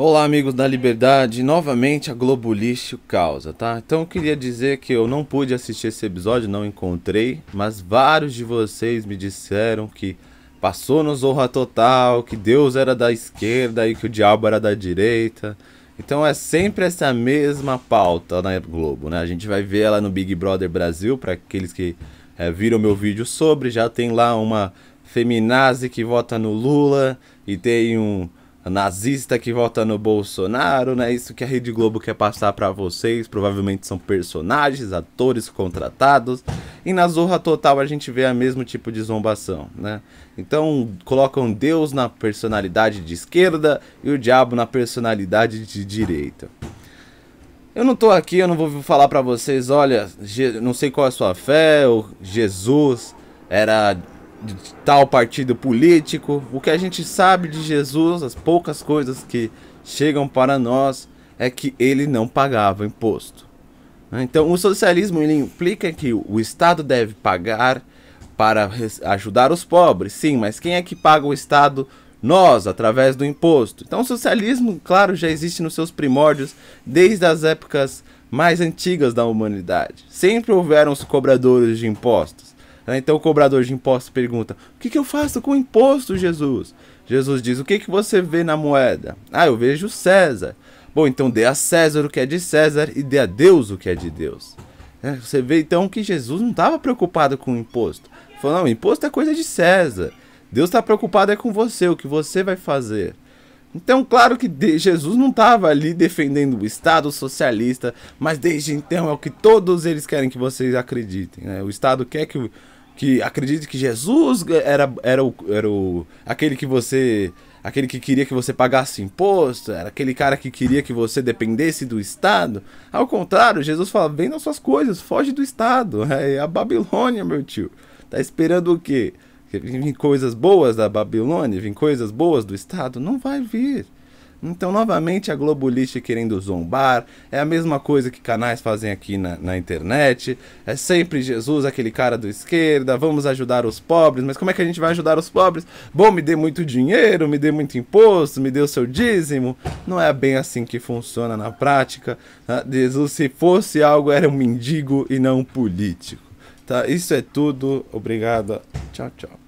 Olá, amigos da Liberdade. Novamente a Globo Lixo causa, tá? Então eu queria dizer que eu não pude assistir esse episódio, não encontrei, mas vários de vocês me disseram que passou no Zorra Total, que Deus era da esquerda e que o diabo era da direita. Então é sempre essa mesma pauta na Globo, né? A gente vai ver ela no Big Brother Brasil, para aqueles que é, viram meu vídeo sobre, já tem lá uma feminazi que vota no Lula e tem um nazista que vota no Bolsonaro, né? Isso que a Rede Globo quer passar para vocês, provavelmente são personagens, atores contratados. E na Zorra Total a gente vê o mesmo tipo de zombação, né? Então colocam Deus na personalidade de esquerda e o diabo na personalidade de direita. Eu não tô aqui, eu não vou falar para vocês, olha, não sei qual é a sua fé, ou Jesus era de tal partido político. O que a gente sabe de Jesus, as poucas coisas que chegam para nós, é que ele não pagava imposto. Então, o socialismo implica que o Estado deve pagar para ajudar os pobres, sim, mas quem é que paga o Estado? Nós, através do imposto. Então, o socialismo, claro, já existe nos seus primórdios desde as épocas mais antigas da humanidade. Sempre houveram os cobradores de impostos. Né? Então o cobrador de impostos pergunta: O que, que eu faço com o imposto, Jesus? Jesus diz: O que, que você vê na moeda? Ah, eu vejo César. Bom, então dê a César o que é de César e dê a Deus o que é de Deus. Né? Você vê então que Jesus não estava preocupado com o imposto. falou: Não, o imposto é coisa de César. Deus está preocupado é com você, o que você vai fazer. Então, claro que Jesus não estava ali defendendo o Estado socialista, mas desde então é o que todos eles querem que vocês acreditem. Né? O Estado quer que que acredita que Jesus era, era, o, era o, aquele que você. Aquele que queria que você pagasse imposto, era aquele cara que queria que você dependesse do Estado. Ao contrário, Jesus fala: vem nas suas coisas, foge do Estado. É a Babilônia, meu tio. Tá esperando o quê? Vem coisas boas da Babilônia, vem coisas boas do Estado? Não vai vir. Então, novamente, a Globolist querendo zombar, é a mesma coisa que canais fazem aqui na, na, internet, é sempre Jesus, aquele cara do esquerda, vamos ajudar os pobres, mas como é que a gente vai ajudar os pobres? Bom, me dê muito dinheiro, me dê muito imposto, me dê o seu dízimo. Não é bem assim que funciona na prática. Né? Jesus, se fosse algo, era um mendigo e não um político. Tá? Isso é tudo, obrigado, tchau, tchau.